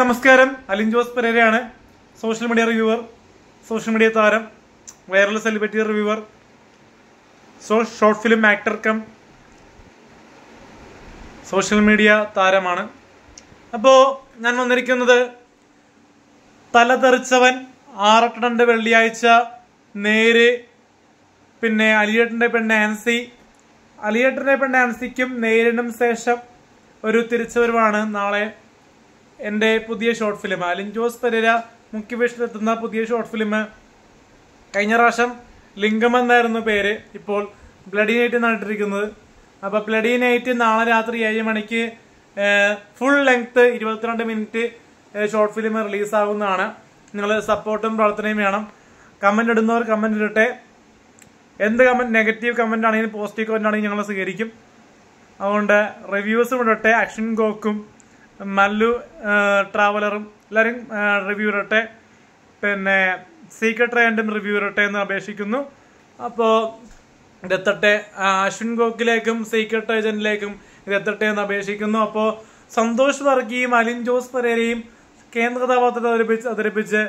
നമസ്കാരം അലിൻ ജോസ് പെരേരയാണ് social media reviewer social media താരം viral celebrity reviewer so short film actor cum social media താരമാണ് അപ്പോൾ ഞാൻ വന്നിരിക്കുന്നത് തലതെറിച്ചവൻ ആറട്ടണ്ട് വെള്ളിയാഴ്ച നേര് പിന്നെ അലിയേട്ടൻ്റെ പെണ്ണ് ആൻസി അലിയേട്ടൻ്റെ പെണ്ണ് ആൻസിക്കും നേരിനും ശേഷം ഒരു തിരിച്ചുവരവാണ് നാളെ എൻ്റെ പുതിയ ഷോർട്ട് ഫിലിം അലിൻ ജോസ് പെരേര മുഖ്യവേഷത്തിലെത്തുന്ന പുതിയ ഷോർട്ട് ഫിലിം കഴിഞ്ഞ പ്രാവശ്യം ലിംഗം എന്നായിരുന്നു പേര് ഇപ്പോൾ ബ്ലഡി നൈറ്റ് എന്നാണ് അപ്പോൾ ബ്ലഡി നൈറ്റ് നാളെ രാത്രി ഏഴ് മണിക്ക് ഫുൾ ലെങ്ത് ഇരുപത്തിരണ്ട് മിനിറ്റ് ഷോർട്ട് ഫിലിം റിലീസാകുന്നതാണ് നിങ്ങൾ സപ്പോർട്ടും പ്രാർത്ഥനയും വേണം കമൻ്റ് ഇടുന്നവർ കമൻ്റ് ഇടട്ടെ എന്ത് കമൻറ്റ് നെഗറ്റീവ് കമൻ്റ് ആണെങ്കിലും പോസിറ്റീവ് കമൻ്റ് ആണെങ്കിലും ഞങ്ങൾ സ്വീകരിക്കും അതുകൊണ്ട് റിവ്യൂസും ഇടട്ടെ ആക്ഷൻ ഗോക്കും മല്ലു ട്രാവലറും എല്ലാവരും റിവ്യൂ ഇടട്ടെ പിന്നെ സീക്രട്ട് റേണ്ടും റിവ്യൂ ഇടട്ടെ എന്ന് അപേക്ഷിക്കുന്നു അപ്പോൾ ഇതെത്തട്ടെ അശ്വിൻ ഗോക്കിലേക്കും സീക്രട്ട് ഏജന്റിലേക്കും ഇതെത്തട്ടെ എന്ന് അപേക്ഷിക്കുന്നു അപ്പോൾ സന്തോഷ് വർഗീയും അലിൻ ജോസ് പരേരയും കേന്ദ്ര കഥാപാത്രത്തെ അവതരിപ്പിച്ച് അവതരിപ്പിച്ച്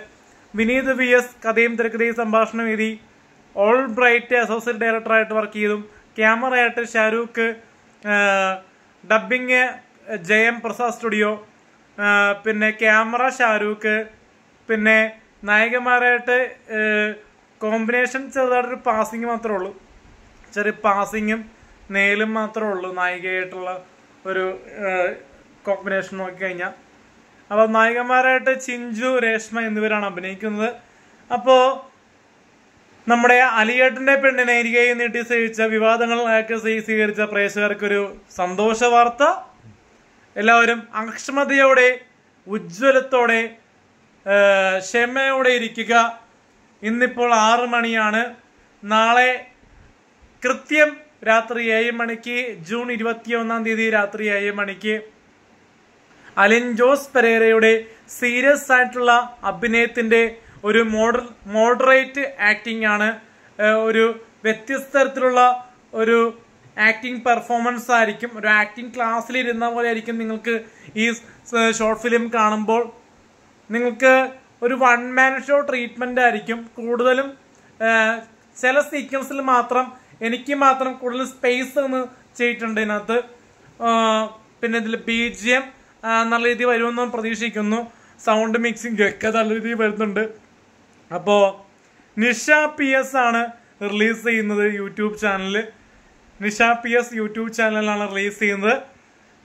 വിനീത് വി എസ് കഥയും തിരക്കഥയും സംഭാഷണം എഴുതി ഓൾ ബ്രൈറ്റ് അസോസിയേറ്റ് ഡയറക്ടറായിട്ട് വർക്ക് ചെയ്തും ക്യാമറയായിട്ട് Shahrukh dubbing M Prasad studio പിന്നെ ക്യാമറ ഷാരൂഖ് പിന്നെ നായകന്മാരായിട്ട് കോമ്പിനേഷൻ ചെറുതായിട്ടൊരു പാസിങ് മാത്രമേ ഉള്ളൂ ചെറിയ പാസിങ്ങും നേലും മാത്രമേ ഉള്ളൂ നായികയായിട്ടുള്ള ഒരു കോമ്പിനേഷൻ നോക്കിക്കഴിഞ്ഞാൽ അപ്പോൾ നായികന്മാരായിട്ട് ചിഞ്ചു രേഷ്മ എന്നിവരാണ് അഭിനയിക്കുന്നത് അപ്പോൾ നമ്മുടെ അലിയേട്ടൻ്റെ പെണ്ണിനെ ഇരികയും നീട്ടി സ്വീകരിച്ച വിവാദങ്ങളിലൊക്കെ സ്വീകരിച്ച പ്രേക്ഷകർക്കൊരു സന്തോഷ വാർത്ത എല്ലാവരും അക്ഷമതയോടെ ഉജ്ജ്വലത്തോടെ ക്ഷമയോടെ ഇരിക്കുക ഇന്നിപ്പോൾ ആറ് മണിയാണ് നാളെ കൃത്യം രാത്രി ഏഴ് മണിക്ക് ജൂൺ ഇരുപത്തിയൊന്നാം തീയതി രാത്രി ഏഴ് മണിക്ക് അലിൻ ജോസ് പെരേരയുടെ സീരിയസ് ആയിട്ടുള്ള അഭിനയത്തിൻ്റെ ഒരു മോഡർ മോഡറേറ്റ് ആക്ടിംഗ് ആണ് ഒരു വ്യത്യസ്ത തരത്തിലുള്ള ഒരു ആക്ടിങ് പെർഫോമൻസ് ആയിരിക്കും ഒരു ആക്ടിങ് ക്ലാസ്സിൽ ഇരുന്ന പോലെ ആയിരിക്കും നിങ്ങൾക്ക് ഈ ഷോർട്ട് ഫിലിം കാണുമ്പോൾ നിങ്ങൾക്ക് ഒരു വൺ മാൻ ഷോ ട്രീറ്റ്മെൻ്റ് ആയിരിക്കും കൂടുതലും ചില സീക്വൻസിൽ മാത്രം എനിക്ക് മാത്രം കൂടുതൽ സ്പേസ് എന്ന് ചെയ്തിട്ടുണ്ട് ഇതിനകത്ത് പിന്നെ ഇതിൽ ബി ജി എം നല്ല രീതിയിൽ വരുമെന്ന് പ്രതീക്ഷിക്കുന്നു സൗണ്ട് മിക്സിംഗ് ഒക്കെ നല്ല രീതിയിൽ വരുന്നുണ്ട് അപ്പോൾ നിഷ പി എസ് ആണ് റിലീസ് ചെയ്യുന്നത് യൂട്യൂബ് ചാനലിൽ നിഷ പി എസ് യൂട്യൂബ് ചാനലിലാണ് റിലീസ് ചെയ്യുന്നത്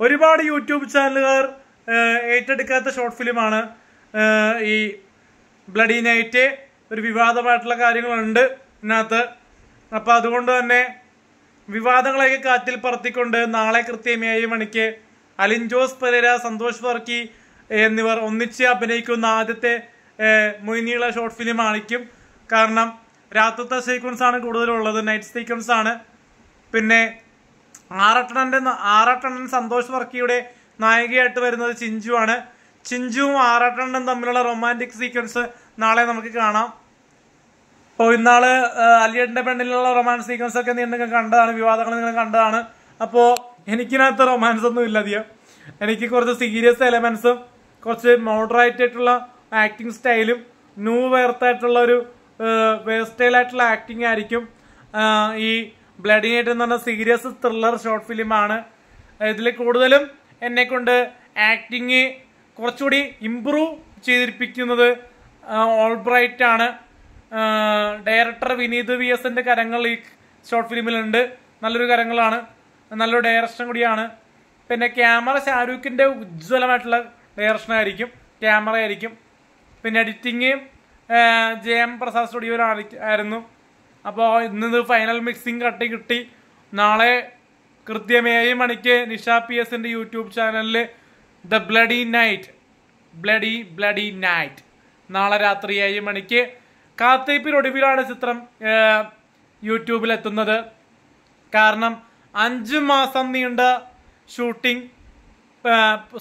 ഒരുപാട് യൂട്യൂബ് ചാനലുകാർ ഏറ്റെടുക്കാത്ത ഷോർട്ട് ഫിലിമാണ് ഈ ബ്ലഡി നൈറ്റ് ഒരു വിവാദമായിട്ടുള്ള കാര്യങ്ങളുണ്ട് ഇതിനകത്ത് അപ്പോൾ അതുകൊണ്ട് തന്നെ വിവാദങ്ങളെയൊക്കെ കാറ്റിൽ പറത്തിക്കൊണ്ട് നാളെ കൃത്യം ഏഴ് മണിക്ക് അലിൻ ജോസ് പെരേര സന്തോഷ് വർക്കി എന്നിവർ ഒന്നിച്ച് അഭിനയിക്കുന്ന ആദ്യത്തെ മൊയ്നീള ഷോർട്ട് ഫിലിം ആണിക്കും കാരണം രാത്രിത്തെ സീക്വൻസ് ആണ് കൂടുതലുള്ളത് നൈറ്റ് സീക്വൻസ് ആണ് പിന്നെ ആറട്ടണൻ്റെ ആറട്ടണൻ സന്തോഷ് വർക്കിയുടെ നായികയായിട്ട് വരുന്നത് ചിഞ്ചുവാണ് ചിഞ്ചുവും ആറട്ടണ്ണനും തമ്മിലുള്ള റൊമാൻറ്റിക് സീക്വൻസ് നാളെ നമുക്ക് കാണാം അപ്പോൾ ഇന്നാള് അലിയടിൻ്റെ പെണ്ണിലുള്ള റൊമാൻസ് സീക്വൻസ് ഒക്കെ നിങ്ങൾ കണ്ടതാണ് വിവാദങ്ങൾ നിങ്ങൾ കണ്ടതാണ് അപ്പോൾ എനിക്കിനകത്ത് റൊമാൻസ് ഒന്നും ഇല്ല അധികം എനിക്ക് കുറച്ച് സീരിയസ് എലമെൻസും കുറച്ച് മോഡറേറ്റ് ആക്ടിങ് സ്റ്റൈലും ന്യൂ വേർത്തായിട്ടുള്ള ഒരു വേർ സ്റ്റൈലായിട്ടുള്ള ആക്ടിങ് ആയിരിക്കും ഈ ബ്ലഡി നൈറ്റ് എന്ന് പറഞ്ഞ സീരിയസ് ത്രില്ലർ ഷോർട്ട് ഫിലിമാണ് ഇതിൽ കൂടുതലും എന്നെ കൊണ്ട് ആക്ടിങ് കുറച്ചുകൂടി ഇമ്പ്രൂവ് ചെയ്തിരിപ്പിക്കുന്നത് ഓൾബ്രൈറ്റ് ആണ് ഡയറക്ടർ വിനീത് വി എസിൻ്റെ കരങ്ങൾ ഈ ഷോർട്ട് ഫിലിമിലുണ്ട് നല്ലൊരു കരങ്ങളാണ് നല്ലൊരു ഡയറക്ഷൻ കൂടിയാണ് പിന്നെ ക്യാമറ ഷാരൂഖിൻ്റെ ഉജ്ജ്വലമായിട്ടുള്ള ഡയറക്ഷൻ ആയിരിക്കും ക്യാമറ ആയിരിക്കും പിന്നെ editing J M Prasad studio ആയിരുന്നു അപ്പോൾ ഇന്ന് ഫൈനൽ മിക്സിംഗ് കട്ട് കിട്ടി നാളെ കൃത്യം ഏഴ് മണിക്ക് നിഷ പി എസിൻ്റെ യൂട്യൂബ് ചാനലിൽ the bloody night bloody bloody night നാളെ രാത്രി ഏഴ് മണിക്ക് കാത്തേപ്പിനൊടുവിലാണ് ചിത്രം യൂട്യൂബിൽ എത്തുന്നത് കാരണം അഞ്ച് മാസം നീണ്ട ഷൂട്ടിംഗ്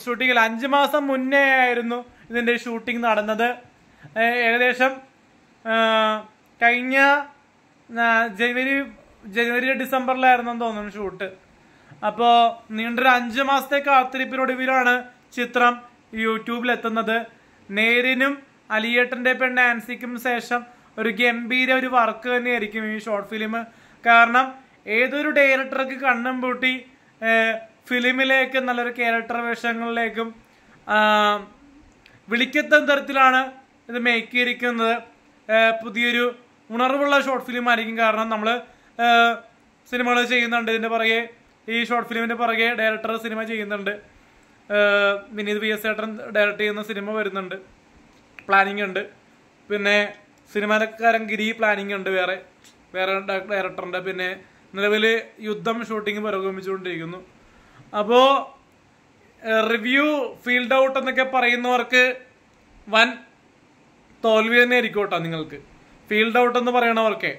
ഷൂട്ടിങ്ങിൽ അഞ്ച് മാസം മുന്നേ ആയിരുന്നു ഇതിൻ്റെ ഷൂട്ടിംഗ് നടന്നത് ഏകദേശം കഴിഞ്ഞ ജനുവരി ജനുവരി ഡിസംബറിലായിരുന്നു തോന്നുന്നു ഷൂട്ട് അപ്പോൾ നീണ്ടൊരു അഞ്ച് മാസത്തെ കാത്തിരിപ്പിനൊടുവിലാണ് ചിത്രം യൂട്യൂബിൽ എത്തുന്നത് നേരിനും അലിയേട്ടൻ്റെ പെണ് ആൻസിക്കും ശേഷം ഒരു ഗംഭീര ഒരു വർക്ക് തന്നെയായിരിക്കും ഈ ഷോർട്ട് ഫിലിം കാരണം ഏതൊരു ഡയറക്ടർക്ക് കണ്ണും പൂട്ടി ഫിലിമിലേക്ക് നല്ലൊരു ക്യാരക്ടർ വേഷങ്ങളിലേക്കും വിളിക്കത്തരത്തിലാണ് തരത്തിലാണ് ഇത് മേക്കിയിരിക്കുന്നത് പുതിയൊരു ഉണർവുള്ള ഷോർട്ട് ഫിലിം ആയിരിക്കും കാരണം നമ്മൾ സിനിമകൾ ചെയ്യുന്നുണ്ട് ഇതിൻ്റെ പുറകെ ഈ ഷോർട്ട് ഫിലിമിൻ്റെ പുറകെ ഡയറക്ടർ സിനിമ ചെയ്യുന്നുണ്ട് വിനീത് വി എസ് ചേട്ടൻ ഡയറക്റ്റ് ചെയ്യുന്ന സിനിമ വരുന്നുണ്ട് പ്ലാനിങ് ഉണ്ട് പിന്നെ സിനിമാക്കാരൻ ഗിരി പ്ലാനിങ് ഉണ്ട് വേറെ വേറെ ഡയറക്ടറിൻ്റെ പിന്നെ നിലവിൽ യുദ്ധം ഷൂട്ടിംഗ് പുരോഗമിച്ചുകൊണ്ടിരിക്കുന്നു അപ്പോൾ റിവ്യൂ ഫീൽഡ് ഔട്ട് എന്നൊക്കെ പറയുന്നവർക്ക് വൻ തോൽവി തന്നെ ആയിരിക്കും കേട്ടോ നിങ്ങൾക്ക് ഫീൽഡ് ഔട്ട് എന്ന് പറയണവർക്ക്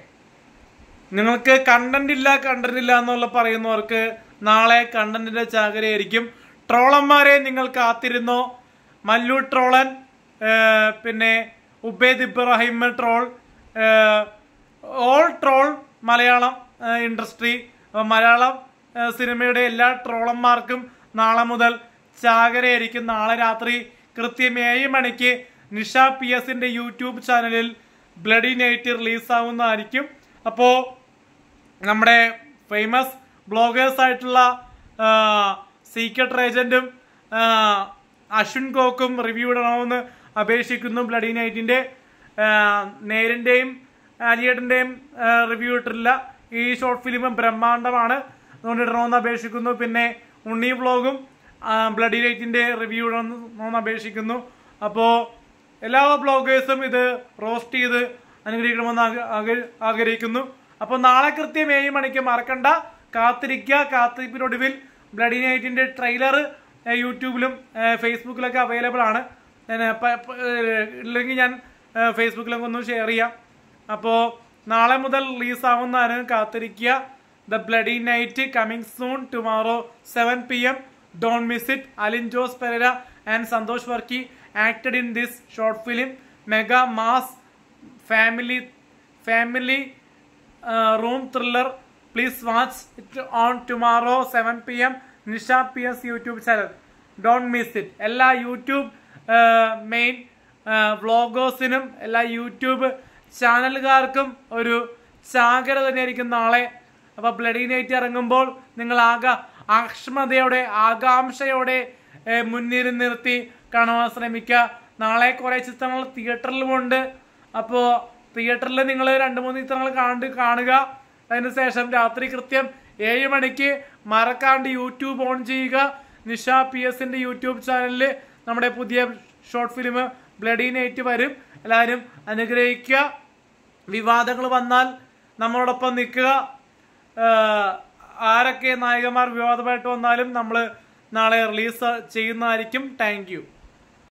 നിങ്ങൾക്ക് കണ്ടന്റ് ഇല്ല കണ്ടന്റ് ഇല്ല എന്നുള്ള പറയുന്നവർക്ക് നാളെ കണ്ടന്റിന്റെ ചാകരയായിരിക്കും ട്രോളന്മാരെ നിങ്ങൾ കാത്തിരുന്നോ മല്ലു ട്രോളൻ പിന്നെ Ubaid Ibrahim troll all troll Malayalam industry Malayalam സിനിമയുടെ എല്ലാ ട്രോളന്മാർക്കും നാളെ മുതൽ ചാകരയായിരിക്കും നാളെ രാത്രി കൃത്യം ഏഴ് മണിക്ക് നിഷ പി എസിൻ്റെ യൂട്യൂബ് ചാനലിൽ ബ്ലഡി നൈറ്റ് റിലീസാവുന്നതായിരിക്കും അപ്പോൾ നമ്മുടെ ഫേമസ് ബ്ലോഗേഴ്സ് ആയിട്ടുള്ള സീക്രട്ട് ഏജൻറ്റും അശ്വിൻ കോക്കും റിവ്യൂ ഇടണമെന്ന് അപേക്ഷിക്കുന്നു ബ്ലഡി നൈറ്റിൻ്റെ നേരിൻ്റെയും അലിയേട്ടൻ്റെയും റിവ്യൂ ഇട്ടില്ല ഈ ഷോർട്ട് ഫിലിം ബ്രഹ്മാണ്ടമാണ് അതുകൊണ്ട് ഇടണമെന്ന് അപേക്ഷിക്കുന്നു പിന്നെ ഉണ്ണി ബ്ലോഗും ബ്ലഡി നൈറ്റിൻ്റെ റിവ്യൂ ഇടണമെന്ന് അപേക്ഷിക്കുന്നു അപ്പോൾ എല്ലാ ബ്ലോഗേഴ്സും ഇത് റോസ്റ്റ് ചെയ്ത് അനുഗ്രഹിക്കണമെന്ന് ആഗ്രഹിക്കുന്നു അപ്പോൾ നാളെ കൃത്യം ഏഴ് മണിക്ക് മറക്കണ്ട കാത്തിരിക്കുക കാത്തിരിപ്പിനൊടുവിൽ ബ്ലഡി നൈറ്റിൻ്റെ ട്രെയിലർ യൂട്യൂബിലും ഫേസ്ബുക്കിലൊക്കെ അവൈലബിൾ ആണ് ഇല്ലെങ്കിൽ ഞാൻ ഫേസ്ബുക്കിലൊക്കെ ഒന്ന് ഷെയർ ചെയ്യാം അപ്പോൾ നാളെ മുതൽ റിലീസാവുന്നതാണ് കാത്തിരിക്കുക the bloody night coming soon tomorrow seven P M don't miss it Alin Jose Pereira and Santhosh Varkey acted in this short film mega mass family family room thriller please watch it on tomorrow seven P M Nisha P S YouTube channel don't miss it എല്ലാ YouTube main വ്ളോഗേഴ്സിനും എല്ലാ YouTube ചാനലുകാർക്കും ഒരു ചാകര തന്നെയായിരിക്കും നാളെ അപ്പോൾ bloody night ഇറങ്ങുമ്പോൾ നിങ്ങൾ ആകാ അക്ഷമതയോടെ ആകാംക്ഷയോടെ uh, മുന്നിൽ നിർത്തി കാണാൻ ശ്രമിക്കുക നാളെ കുറേ ചിത്രങ്ങൾ ഉണ്ട് അപ്പോൾ തിയേറ്ററിൽ നിങ്ങൾ രണ്ട് മൂന്ന് ചിത്രങ്ങൾ കണ്ട് കാണുക അതിനുശേഷം രാത്രി കൃത്യം ഏഴ് മണിക്ക് മറക്കാണ്ട് യൂട്യൂബ് ഓൺ ചെയ്യുക നിഷ പി എസിൻ്റെ യൂട്യൂബ് ചാനലിൽ നമ്മുടെ പുതിയ ഷോർട്ട് ഫിലിം ബ്ലഡി നൈറ്റ് വരും എല്ലാവരും അനുഗ്രഹിക്കുക വിവാദങ്ങൾ വന്നാൽ നമ്മളോടൊപ്പം നിൽക്കുക ആരൊക്കെ നായകന്മാർ വിവാദമായിട്ട് വന്നാലും നമ്മൾ നാളെ റിലീസ് ചെയ്യുന്നതായിരിക്കും താങ്ക്